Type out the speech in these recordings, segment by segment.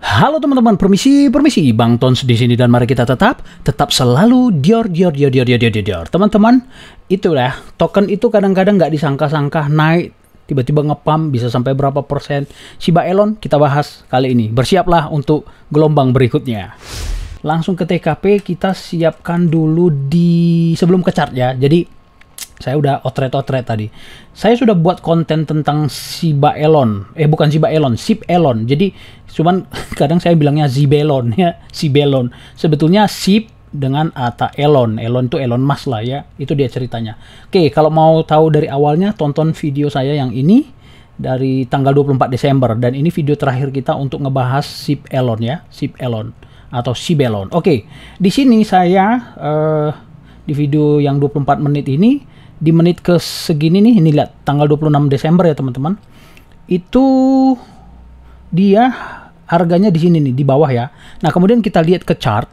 Halo teman-teman, permisi, permisi, Bang Tons di sini dan mari kita tetap, tetap selalu dior, dior, dior, dior, dior, dior, dior. Teman-teman, itulah token itu kadang-kadang nggak disangka-sangka naik, tiba-tiba ngepam bisa sampai berapa persen. Shiba Elon kita bahas kali ini. Bersiaplah untuk gelombang berikutnya. Langsung ke TKP kita siapkan dulu di sebelum ke chart ya. Jadi saya udah otret-otret tadi. Saya sudah buat konten tentang Siba Elon. Eh bukan Siba Elon, Sip Elon. Jadi cuman kadang saya bilangnya Zibelon ya, Sibelon. Sebetulnya Sip dengan Ata Elon. Elon itu Elon Mas lah ya. Itu dia ceritanya. Oke, kalau mau tahu dari awalnya tonton video saya yang ini dari tanggal 24 Desember dan ini video terakhir kita untuk ngebahas Sip Elon ya, Sip Elon atau Sibelon. Oke, di sini saya uh, di video yang 24 menit ini di menit ke segini nih ini lihat tanggal 26 Desember ya teman-teman itu dia harganya di sini nih di bawah ya nah kemudian kita lihat ke chart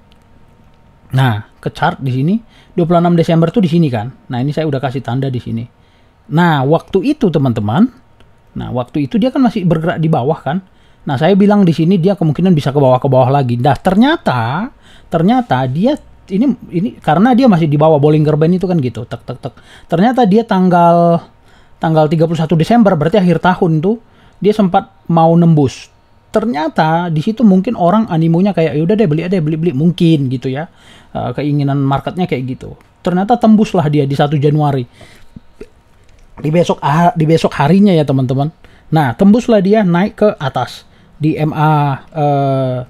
nah ke chart di sini 26 Desember tuh di sini kan nah ini saya udah kasih tanda di sini nah waktu itu teman-teman nah waktu itu dia kan masih bergerak di bawah kan nah saya bilang di sini dia kemungkinan bisa ke bawah ke bawah lagi nah ternyata ternyata dia ini ini karena dia masih di bawah bowling Band itu kan gitu tek tek tek ternyata dia tanggal tanggal 31 Desember berarti akhir tahun tuh dia sempat mau nembus ternyata di situ mungkin orang animonya kayak ya udah deh beli aja beli beli mungkin gitu ya eh, keinginan marketnya kayak gitu ternyata tembuslah dia di 1 Januari di besok ah, di besok harinya ya teman-teman nah tembuslah dia naik ke atas di MA eh,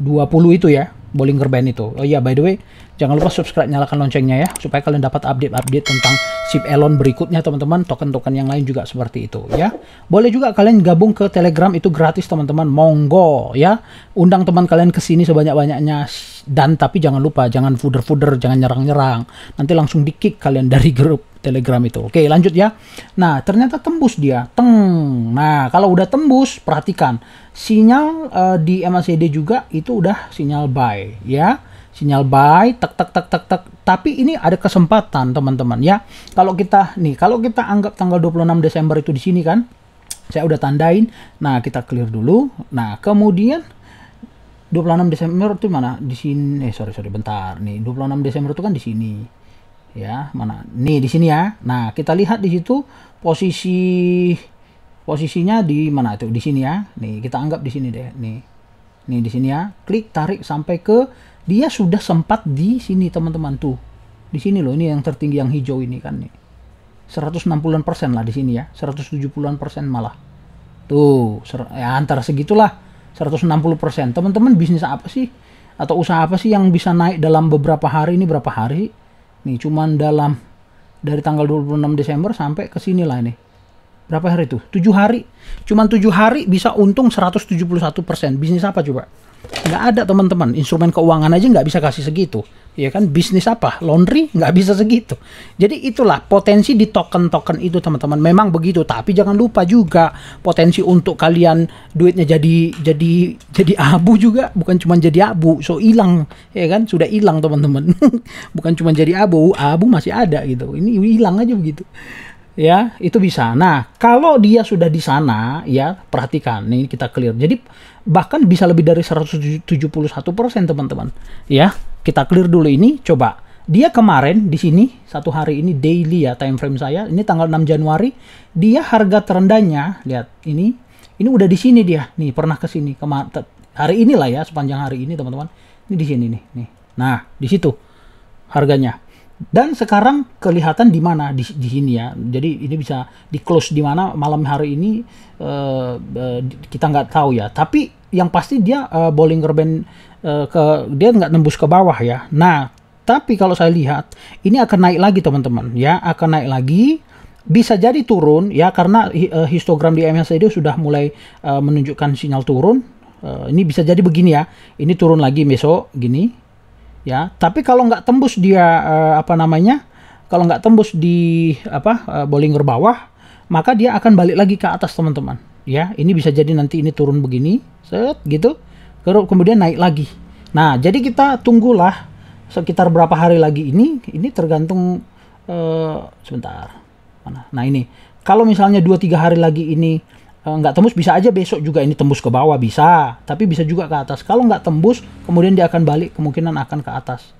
20 itu ya Bollinger Band itu. Oh iya, by the way, jangan lupa subscribe, nyalakan loncengnya ya, supaya kalian dapat update-update tentang SIP Elon berikutnya, teman-teman. Token-token yang lain juga seperti itu, ya. Boleh juga kalian gabung ke Telegram, itu gratis, teman-teman. Monggo, ya. Undang teman kalian ke sini sebanyak-banyaknya. Dan tapi jangan lupa, jangan fuder-fuder, jangan nyerang-nyerang. Nanti langsung dikick kalian dari grup. Telegram itu. Oke, lanjut ya. Nah, ternyata tembus dia. Teng. Nah, kalau udah tembus, perhatikan sinyal uh, di MACD juga itu udah sinyal buy ya. Sinyal buy tek tek tek tek tek. Tapi ini ada kesempatan, teman-teman ya. Kalau kita nih, kalau kita anggap tanggal 26 Desember itu di sini kan. Saya udah tandain. Nah, kita clear dulu. Nah, kemudian 26 Desember itu mana? Di sini. Eh, sorry, sorry, bentar. Nih, 26 Desember itu kan di sini ya mana nih di sini ya nah kita lihat di situ posisi posisinya di mana tuh di sini ya nih kita anggap di sini deh nih nih di sini ya klik tarik sampai ke dia sudah sempat di sini teman-teman tuh di sini loh ini yang tertinggi yang hijau ini kan nih 160 persen lah di sini ya 170 persen malah tuh ya antara segitulah 160 persen teman-teman bisnis apa sih atau usaha apa sih yang bisa naik dalam beberapa hari ini berapa hari Nih cuman dalam dari tanggal 26 Desember sampai ke sini lah ini. Berapa hari itu? 7 hari. Cuman 7 hari bisa untung 171%. Bisnis apa coba? nggak ada teman-teman instrumen keuangan aja nggak bisa kasih segitu ya kan bisnis apa laundry nggak bisa segitu jadi itulah potensi di token-token itu teman-teman memang begitu tapi jangan lupa juga potensi untuk kalian duitnya jadi jadi jadi abu juga bukan cuma jadi abu so hilang ya kan sudah hilang teman-teman bukan cuma jadi abu abu masih ada gitu ini hilang aja begitu ya itu bisa. Nah, kalau dia sudah di sana, ya perhatikan, nih kita clear. Jadi bahkan bisa lebih dari 171 persen teman-teman, ya kita clear dulu ini. Coba dia kemarin di sini satu hari ini daily ya time frame saya ini tanggal 6 Januari dia harga terendahnya lihat ini ini udah di sini dia nih pernah ke sini kemarin hari inilah ya sepanjang hari ini teman-teman ini di sini nih nih nah di situ harganya dan sekarang kelihatan di mana di, di sini ya. Jadi ini bisa di close di mana malam hari ini uh, uh, kita nggak tahu ya. Tapi yang pasti dia uh, eh, Bollinger Band uh, ke dia nggak nembus ke bawah ya. Nah tapi kalau saya lihat ini akan naik lagi teman-teman ya akan naik lagi bisa jadi turun ya karena uh, histogram di MACD sudah mulai uh, menunjukkan sinyal turun. Uh, ini bisa jadi begini ya. Ini turun lagi besok gini ya tapi kalau nggak tembus dia uh, apa namanya kalau nggak tembus di apa uh, eh, Bollinger bawah maka dia akan balik lagi ke atas teman-teman ya ini bisa jadi nanti ini turun begini set gitu kemudian naik lagi nah jadi kita tunggulah sekitar berapa hari lagi ini ini tergantung uh, sebentar mana nah ini kalau misalnya dua tiga hari lagi ini Eh, nggak tembus bisa aja besok juga ini tembus ke bawah bisa tapi bisa juga ke atas kalau nggak tembus kemudian dia akan balik kemungkinan akan ke atas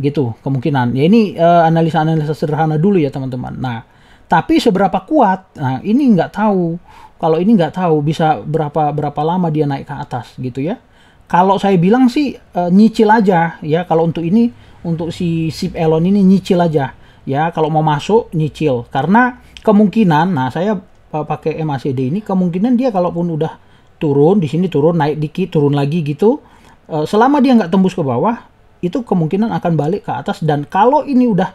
gitu kemungkinan ya ini eh, analisa-analisa sederhana dulu ya teman-teman nah tapi seberapa kuat nah ini nggak tahu kalau ini nggak tahu bisa berapa berapa lama dia naik ke atas gitu ya kalau saya bilang sih uh, nyicil aja ya kalau untuk ini untuk si Sip Elon ini nyicil aja ya kalau mau masuk nyicil karena kemungkinan nah saya pakai MACD ini kemungkinan dia kalaupun udah turun di sini turun naik dikit turun lagi gitu eh, selama dia nggak tembus ke bawah itu kemungkinan akan balik ke atas dan kalau ini udah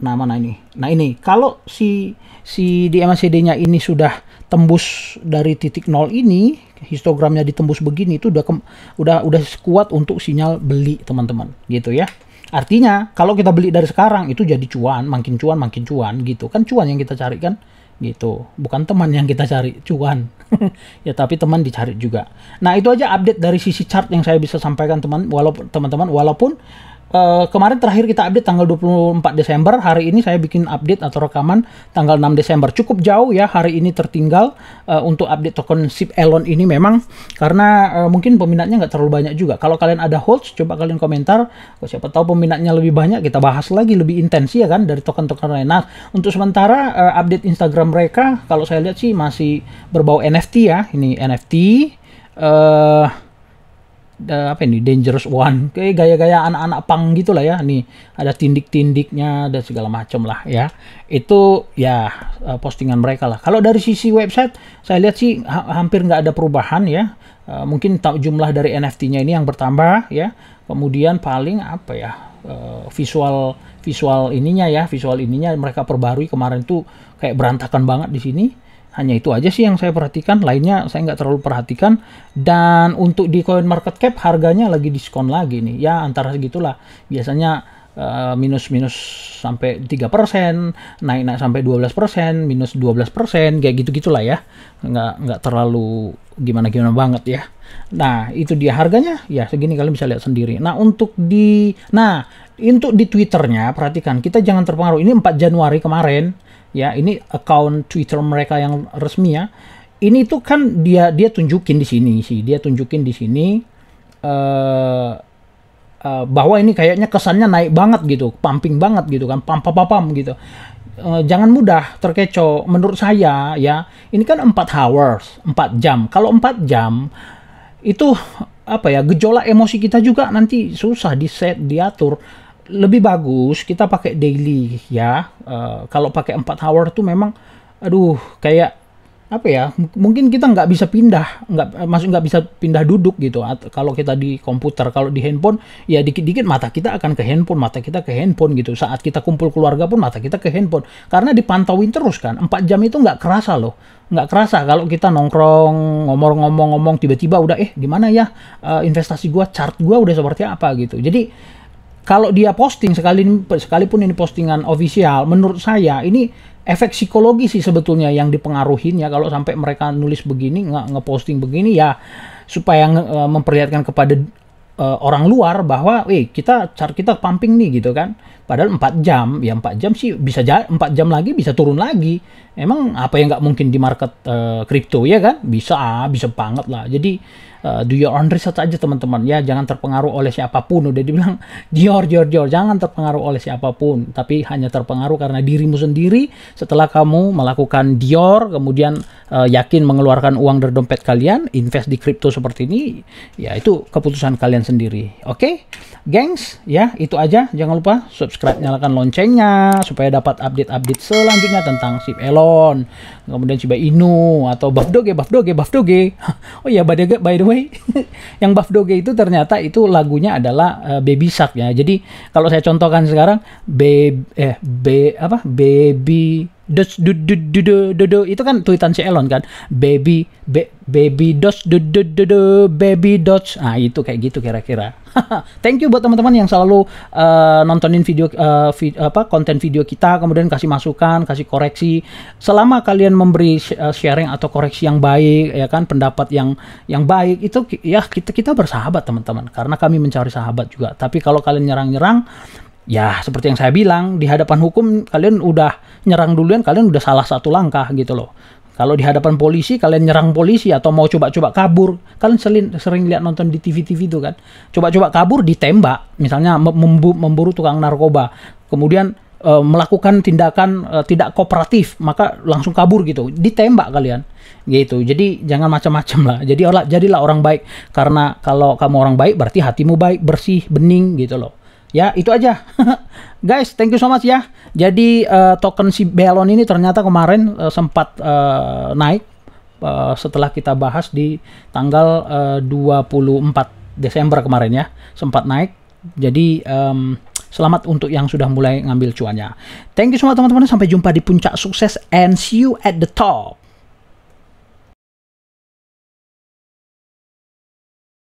nah mana ini nah ini kalau si si di MACD-nya ini sudah tembus dari titik nol ini histogramnya ditembus begini itu udah kem, udah udah kuat untuk sinyal beli teman-teman gitu ya artinya kalau kita beli dari sekarang itu jadi cuan makin cuan makin cuan gitu kan cuan yang kita cari kan gitu bukan teman yang kita cari cuan ya tapi teman dicari juga nah itu aja update dari sisi chart yang saya bisa sampaikan teman walaupun teman-teman walaupun Eh, kemarin terakhir kita update tanggal 24 Desember. Hari ini saya bikin update atau rekaman tanggal 6 Desember. Cukup jauh ya hari ini tertinggal uh, untuk update token SIP Elon ini memang karena uh, mungkin peminatnya nggak terlalu banyak juga. Kalau kalian ada hold, coba kalian komentar. Oh, siapa tahu peminatnya lebih banyak, kita bahas lagi lebih intens ya kan dari token-token lain. Nah, untuk sementara uh, update Instagram mereka kalau saya lihat sih masih berbau NFT ya. Ini NFT. Uh, uh, apa ini Dangerous One, kayak gaya-gaya anak-anak pang gitulah ya. Nih ada tindik-tindiknya dan segala macam lah ya. Itu ya eh, postingan mereka lah. Kalau dari sisi website saya lihat sih ha hampir nggak ada perubahan ya. Uh, mungkin jumlah dari NFT-nya ini yang bertambah ya. Kemudian paling apa ya? Eh, visual visual ininya ya visual ininya mereka perbarui kemarin tuh kayak berantakan banget di sini hanya itu aja sih yang saya perhatikan, lainnya saya nggak terlalu perhatikan. Dan untuk di coin market cap harganya lagi diskon lagi nih. Ya antara segitulah. Biasanya minus-minus eh, sampai tiga persen, naik-naik sampai 12%, minus 12%, kayak gitu-gitulah ya. Nggak, nggak terlalu gimana-gimana banget ya. Nah, itu dia harganya. Ya, segini kalian bisa lihat sendiri. Nah, untuk di... Nah, untuk di Twitternya, perhatikan. Kita jangan terpengaruh. Ini 4 Januari kemarin ya ini account Twitter mereka yang resmi ya ini tuh kan dia dia tunjukin di sini sih dia tunjukin di sini uh, uh, bahwa ini kayaknya kesannya naik banget gitu pumping banget gitu kan pam pam pam, gitu uh, jangan mudah terkecoh menurut saya ya ini kan empat hours empat jam kalau empat jam itu apa ya gejolak emosi kita juga nanti susah di set diatur lebih bagus kita pakai daily ya. Uh, kalau pakai 4 hour tuh memang aduh kayak apa ya? Mungkin kita nggak bisa pindah, nggak masuk nggak bisa pindah duduk gitu. At kalau kita di komputer, kalau di handphone ya dikit-dikit mata kita akan ke handphone, mata kita ke handphone gitu. Saat kita kumpul keluarga pun mata kita ke handphone karena dipantauin terus kan. empat jam itu nggak kerasa loh nggak kerasa kalau kita nongkrong ngomong-ngomong-ngomong tiba-tiba udah eh gimana ya uh, investasi gua chart gua udah seperti apa gitu jadi kalau dia posting sekali sekalipun ini postingan official menurut saya ini efek psikologi sih sebetulnya yang dipengaruhin ya kalau sampai mereka nulis begini nggak ngeposting begini ya supaya nge, eh, memperlihatkan kepada uh, orang luar bahwa eh kita cara kita pumping nih gitu kan padahal 4 jam ya 4 jam sih bisa jalan 4 jam lagi bisa turun lagi emang apa yang nggak mungkin di market eh, kripto uh, ya kan bisa bisa banget lah jadi Eh, do your own research aja teman-teman ya jangan terpengaruh oleh siapapun udah dibilang Dior Dior Dior jangan terpengaruh oleh siapapun tapi hanya terpengaruh karena dirimu sendiri setelah kamu melakukan Dior kemudian uh, yakin mengeluarkan uang dari dompet kalian invest di crypto seperti ini ya itu keputusan kalian sendiri oke okay? gengs ya itu aja jangan lupa subscribe nyalakan loncengnya supaya dapat update-update selanjutnya tentang Sip Elon kemudian Shiba Inu atau Bafdoge Doge Bafdoge oh ya by the, by anyway, yang Buff Doge itu ternyata itu lagunya adalah uh, Baby Shark ya. Jadi kalau saya contohkan sekarang baby eh B apa baby dos do do do do do do, itu kan tuitan si Elon kan baby be, baby dos do do do do, baby dos ah itu kayak gitu kira-kira Thank you buat teman-teman yang selalu uh, nontonin video uh, vi apa konten video kita, kemudian kasih masukan, kasih koreksi. Selama kalian memberi eh, sharing atau koreksi yang baik, ya kan, pendapat yang yang baik itu ya kita kita bersahabat teman-teman, karena kami mencari sahabat juga. Tapi kalau kalian nyerang-nyerang, ya seperti yang saya bilang di hadapan hukum kalian udah nyerang duluan, kalian udah salah satu langkah gitu loh. Kalau di hadapan polisi, kalian nyerang polisi atau mau coba-coba kabur. Kalian sering, sering lihat nonton di TV-TV itu kan. Coba-coba kabur ditembak. Misalnya memburu tukang narkoba. Kemudian e, melakukan tindakan e, tidak kooperatif. Maka langsung kabur gitu. Ditembak kalian. Gitu. Jadi jangan macam-macam lah. Jadi olah, jadilah orang baik. Karena kalau kamu orang baik berarti hatimu baik, bersih, bening gitu loh ya itu aja guys thank you so much ya jadi uh, token si Belon ini ternyata kemarin uh, sempat uh, naik uh, setelah kita bahas di tanggal uh, 24 Desember kemarin ya sempat naik jadi um, selamat untuk yang sudah mulai ngambil cuannya thank you semua much teman-teman sampai jumpa di puncak sukses and see you at the top